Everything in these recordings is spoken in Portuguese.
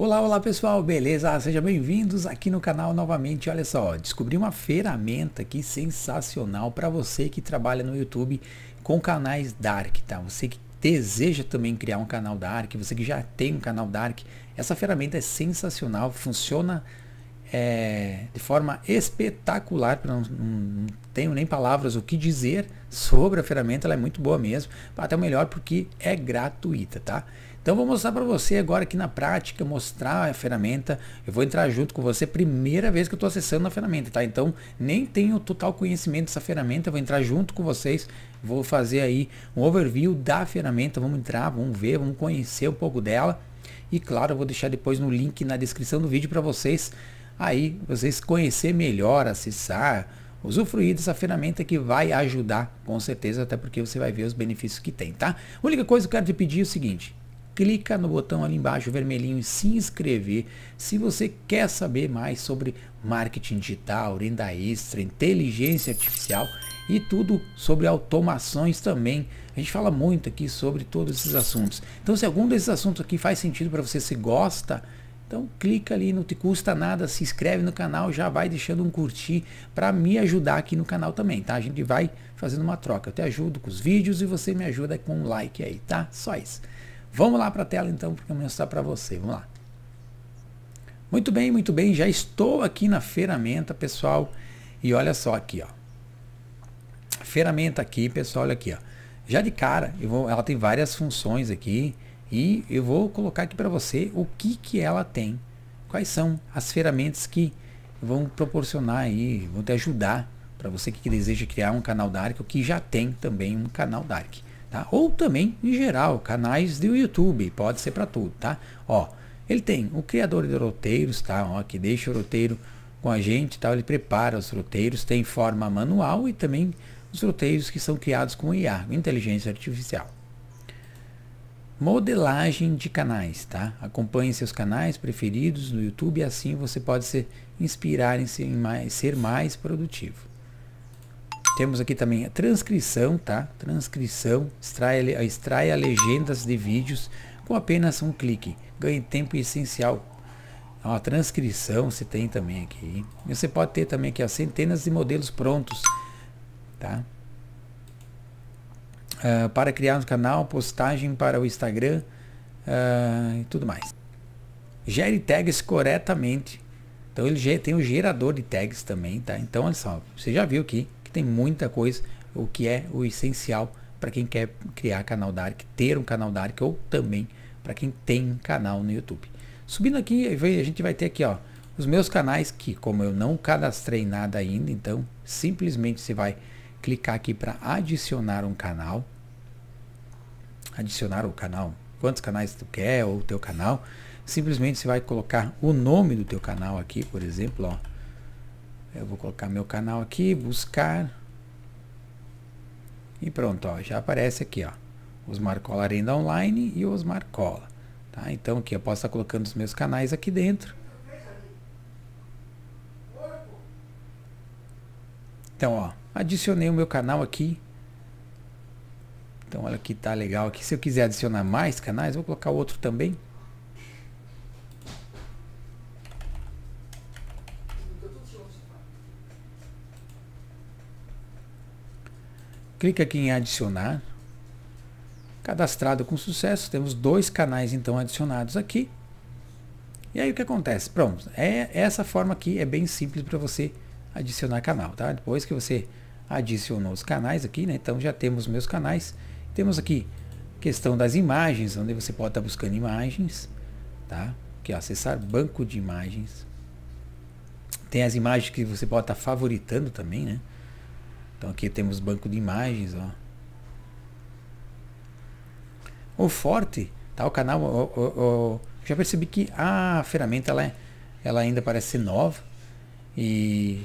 Olá, olá pessoal, beleza? Sejam bem-vindos aqui no canal novamente. Olha só, descobri uma ferramenta aqui sensacional para você que trabalha no YouTube com canais Dark, tá? Você que deseja também criar um canal Dark, você que já tem um canal Dark, essa ferramenta é sensacional, funciona é, de forma espetacular, não, não, tenho nem palavras o que dizer sobre a ferramenta, ela é muito boa mesmo, até melhor porque é gratuita, tá? Então vou mostrar para você agora aqui na prática, mostrar a ferramenta. Eu vou entrar junto com você, primeira vez que eu estou acessando a ferramenta, tá? Então nem tenho total conhecimento dessa ferramenta, eu vou entrar junto com vocês, vou fazer aí um overview da ferramenta, vamos entrar, vamos ver, vamos conhecer um pouco dela. E claro, eu vou deixar depois no link na descrição do vídeo para vocês aí vocês conhecer melhor, acessar, usufruir dessa ferramenta que vai ajudar com certeza, até porque você vai ver os benefícios que tem, tá? A única coisa que eu quero te pedir é o seguinte, clica no botão ali embaixo vermelhinho se inscrever se você quer saber mais sobre marketing digital, renda extra, inteligência artificial e tudo sobre automações também. A gente fala muito aqui sobre todos esses assuntos. Então se algum desses assuntos aqui faz sentido para você, se gosta, então clica ali, não te custa nada, se inscreve no canal, já vai deixando um curtir para me ajudar aqui no canal também, tá? A gente vai fazendo uma troca. Eu te ajudo com os vídeos e você me ajuda com um like aí, tá? Só isso. Vamos lá para a tela então, porque eu vou mostrar para você. Vamos lá. Muito bem, muito bem. Já estou aqui na ferramenta, pessoal. E olha só aqui, ó. Ferramenta aqui, pessoal, olha aqui, ó. Já de cara, eu vou, ela tem várias funções aqui e eu vou colocar aqui para você o que que ela tem. Quais são as ferramentas que vão proporcionar aí, vão te ajudar para você que deseja criar um canal Dark ou que já tem também um canal Dark. Tá? Ou também, em geral, canais do YouTube, pode ser para tudo, tá? Ó, ele tem o criador de roteiros, tá? Ó, que deixa o roteiro com a gente, tá? Ele prepara os roteiros, tem forma manual e também os roteiros que são criados com IA, inteligência artificial. Modelagem de canais, tá? Acompanhe seus canais preferidos no YouTube e assim você pode se inspirar em ser mais, ser mais produtivo. Temos aqui também a transcrição, tá? Transcrição, extraia, extraia legendas de vídeos com apenas um clique. Ganhe tempo essencial. Então, é a transcrição você tem também aqui. Você pode ter também aqui ó, centenas de modelos prontos, tá? Uh, para criar um canal, postagem para o Instagram uh, e tudo mais. Gere tags corretamente. Então ele tem o um gerador de tags também, tá? Então olha só, você já viu aqui tem muita coisa, o que é o essencial para quem quer criar canal Dark, ter um canal Dark ou também para quem tem canal no YouTube. Subindo aqui, a gente vai ter aqui, ó, os meus canais que, como eu não cadastrei nada ainda, então simplesmente você vai clicar aqui para adicionar um canal. Adicionar o canal, quantos canais tu quer ou o teu canal. Simplesmente você vai colocar o nome do teu canal aqui, por exemplo, ó eu vou colocar meu canal aqui, buscar. E pronto, ó, já aparece aqui, ó. os Marcola Arenda Online e os Marcola. Tá? Então aqui eu posso estar colocando os meus canais aqui dentro. Então, ó, adicionei o meu canal aqui. Então, olha que tá legal aqui. Se eu quiser adicionar mais canais, vou colocar outro também. clica aqui em adicionar. Cadastrado com sucesso, temos dois canais então adicionados aqui. E aí o que acontece? Pronto, é essa forma aqui é bem simples para você adicionar canal, tá? Depois que você adicionou os canais aqui, né? Então já temos meus canais. Temos aqui questão das imagens, onde você pode estar tá buscando imagens, tá? Que é acessar banco de imagens. Tem as imagens que você pode estar tá favoritando também, né? Então aqui temos banco de imagens, ó. O forte, tá? O canal, o, o, o, já percebi que a ferramenta ela, é, ela ainda parece ser nova e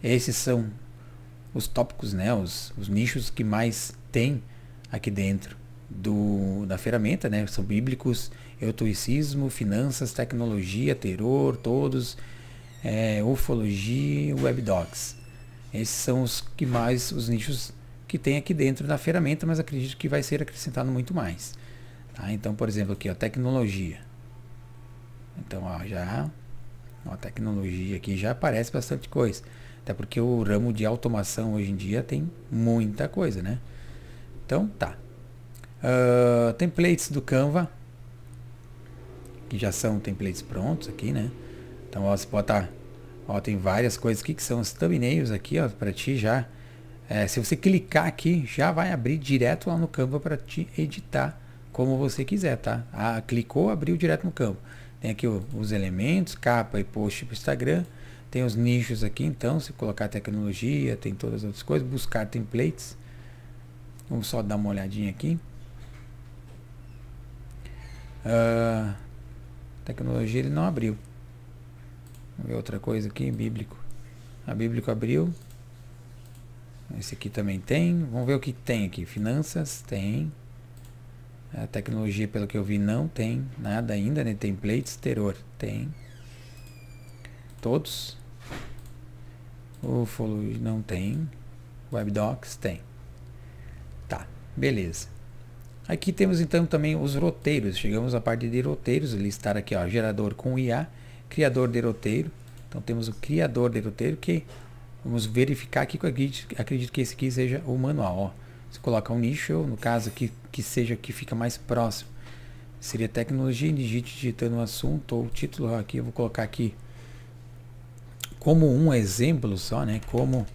esses são os tópicos, né? Os, os nichos que mais tem aqui dentro do, da ferramenta, né? São bíblicos, eutoicismo, finanças, tecnologia, terror, todos, é, ufologia, webdocs. Esses são os que mais os nichos que tem aqui dentro da ferramenta, mas acredito que vai ser acrescentado muito mais. Tá? Então, por exemplo, aqui, ó, tecnologia. Então, ó, já a tecnologia aqui já aparece bastante coisa. Até porque o ramo de automação hoje em dia tem muita coisa, né? Então, tá. Uh, templates do Canva. Que já são templates prontos aqui, né? Então, ó, você pode estar... Tá Ó, tem várias coisas aqui que são os thumbnails aqui, ó, para ti já. É, se você clicar aqui, já vai abrir direto lá no campo para te editar como você quiser, tá? Ah, clicou, abriu direto no campo. Tem aqui os elementos, capa e post para Instagram. Tem os nichos aqui, então, se colocar tecnologia, tem todas as outras coisas. Buscar templates. Vamos só dar uma olhadinha aqui. Uh, tecnologia ele não abriu. Vamos ver outra coisa aqui, bíblico. A bíblico abriu. Esse aqui também tem. Vamos ver o que tem aqui. Finanças tem. A tecnologia, pelo que eu vi, não tem nada ainda, né? Templates, terror, tem. Todos. Ufology não tem. Webdocs tem. Tá, beleza. Aqui temos então também os roteiros. Chegamos à parte de roteiros, listar aqui, ó, gerador com IA criador de roteiro. Então temos o criador de roteiro que vamos verificar aqui com a acredito, acredito que esse aqui seja o manual. Ó. Você coloca um nicho, no caso aqui que seja que fica mais próximo. Seria tecnologia, digite digitando um assunto ou título aqui, eu vou colocar aqui como um exemplo só, né? Como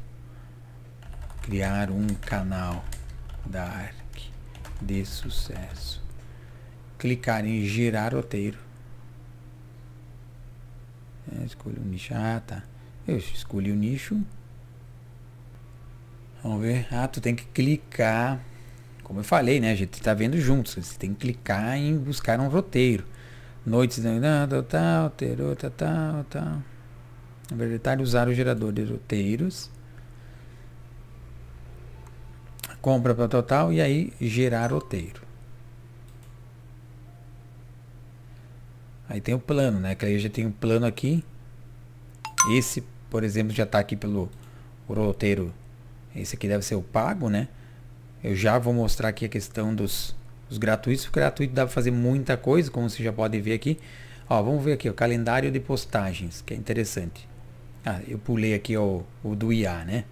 criar um canal da ARC de sucesso. Clicar em girar roteiro. É, o nicho. Ah, tá. Eu escolhi o nicho. Vamos ver. Ah, tu tem que clicar. Como eu falei, né? A gente tá vendo juntos. Você tem que clicar em buscar um roteiro. Noites da né, nada, né, tal, alterou, tal, tal, tal. Na verdade, usar o gerador de roteiros. Compra para total e aí gerar roteiro. Aí tem o plano, né? Que aí eu já tenho um plano aqui. Esse, por exemplo, já está aqui pelo roteiro. Esse aqui deve ser o pago, né? Eu já vou mostrar aqui a questão dos gratuitos. O gratuito dá para fazer muita coisa, como vocês já podem ver aqui. Ó, vamos ver aqui o calendário de postagens, que é interessante. Ah, eu pulei aqui ó, o do IA, né?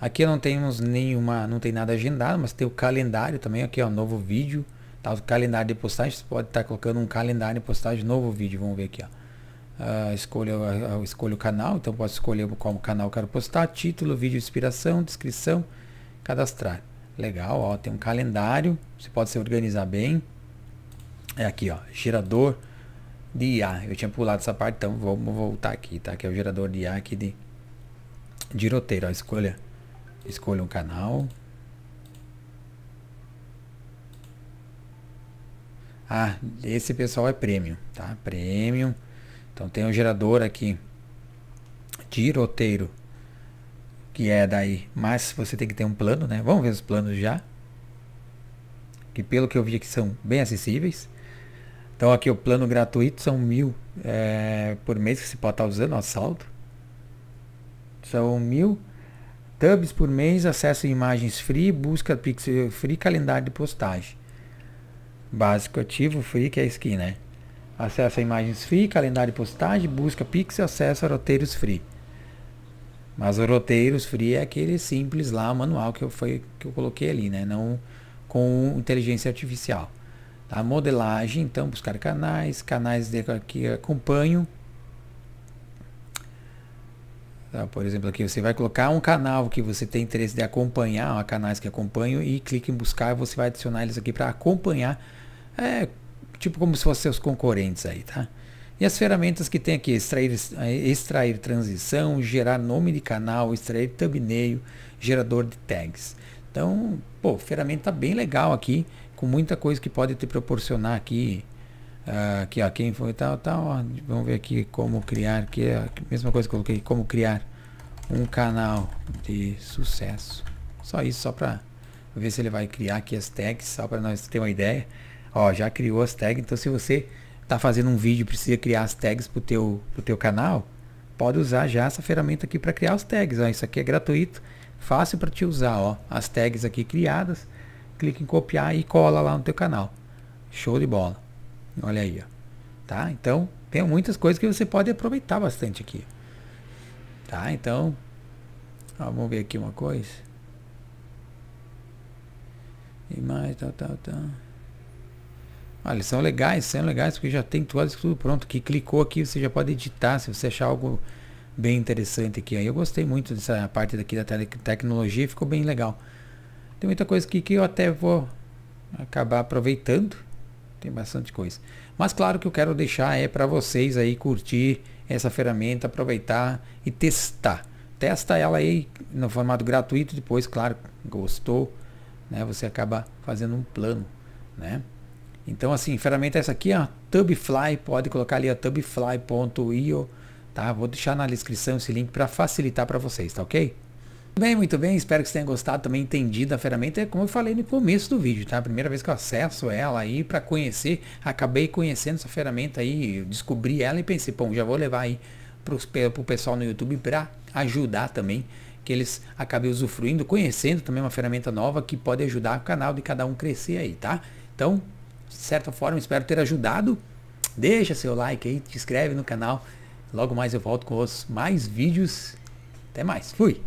Aqui não temos nenhuma, não tem nada agendado, mas tem o calendário também aqui, ó, novo vídeo. Tá o calendário de postagem, você pode estar tá colocando um calendário de postagem novo vídeo. Vamos ver aqui, ó. Uh, escolha, eu ah, escolho o canal, então posso escolher qual canal quero postar, título, vídeo, inspiração, descrição, cadastrar. Legal, ó, tem um calendário, você pode se organizar bem. É aqui, ó, gerador de IA. Eu tinha pulado essa parte, então vamos voltar aqui, tá? Que é o gerador de IA aqui de, de roteiro, ó, escolha, escolha um canal, Ah, esse pessoal é premium, tá? Premium. Então tem um gerador aqui de roteiro que é daí, mas você tem que ter um plano, né? Vamos ver os planos já. Que pelo que eu vi aqui são bem acessíveis. Então aqui o plano gratuito são mil é, por mês que você pode estar tá usando assalto. saldo. São mil tubs por mês, acesso a imagens free, busca pixel free, calendário de postagem básico ativo free, que é skin, né? Acessa imagens free, calendário e postagem, busca pixel, acessa roteiros free. Mas o roteiros free é aquele simples lá, manual que eu, foi, que eu coloquei ali, né? Não com inteligência artificial. A tá? modelagem, então, buscar canais, canais de que acompanho, Tá? Por exemplo, aqui você vai colocar um canal que você tem interesse de acompanhar, ó, canais que acompanho, e clique em buscar, você vai adicionar eles aqui para acompanhar, é, tipo como se fossem seus concorrentes aí, tá? E as ferramentas que tem aqui, extrair, extrair transição, gerar nome de canal, extrair thumbnail, gerador de tags. Então, pô, ferramenta bem legal aqui, com muita coisa que pode te proporcionar aqui ah, aqui, ó, quem foi tal, tal, ó, vamos ver aqui como criar, que é a mesma coisa que eu coloquei, como criar um canal de sucesso. Só isso, só para ver se ele vai criar aqui as tags, só para nós ter uma ideia. Ó, já criou as tags, então se você tá fazendo um vídeo precisa criar as tags pro teu, pro teu canal, pode usar já essa ferramenta aqui para criar as tags, ó, isso aqui é gratuito, fácil para te usar, ó, as tags aqui criadas, clica em copiar e cola lá no teu canal. Show de bola. Olha aí, ó. Tá? Então, tem muitas coisas que você pode aproveitar bastante aqui. Tá? Então, ó, vamos ver aqui uma coisa. E mais, tal, tal, tal. Olha, são legais, são legais, porque já tem tudo, tudo pronto. Que clicou aqui, você já pode editar, se você achar algo bem interessante aqui. Eu gostei muito dessa parte daqui da tecnologia, ficou bem legal. Tem muita coisa aqui que eu até vou acabar aproveitando tem bastante coisa. Mas claro que eu quero deixar é para vocês aí curtir essa ferramenta, aproveitar e testar. Testa ela aí no formato gratuito, depois, claro, gostou, né? Você acaba fazendo um plano, né? Então assim, ferramenta essa aqui, a Tubfly, pode colocar ali a tubfly.io, tá? Vou deixar na descrição esse link para facilitar para vocês, tá OK? Bem, muito bem, espero que você tenha gostado, também entendido a ferramenta, é como eu falei no começo do vídeo, tá? primeira vez que eu acesso ela aí para conhecer, acabei conhecendo essa ferramenta aí, descobri ela e pensei, bom, já vou levar aí para o pessoal no YouTube para ajudar também, que eles acabem usufruindo, conhecendo também uma ferramenta nova que pode ajudar o canal de cada um crescer aí, tá? Então, de certa forma, espero ter ajudado, deixa seu like aí, se inscreve no canal, logo mais eu volto com os mais vídeos, até mais, fui!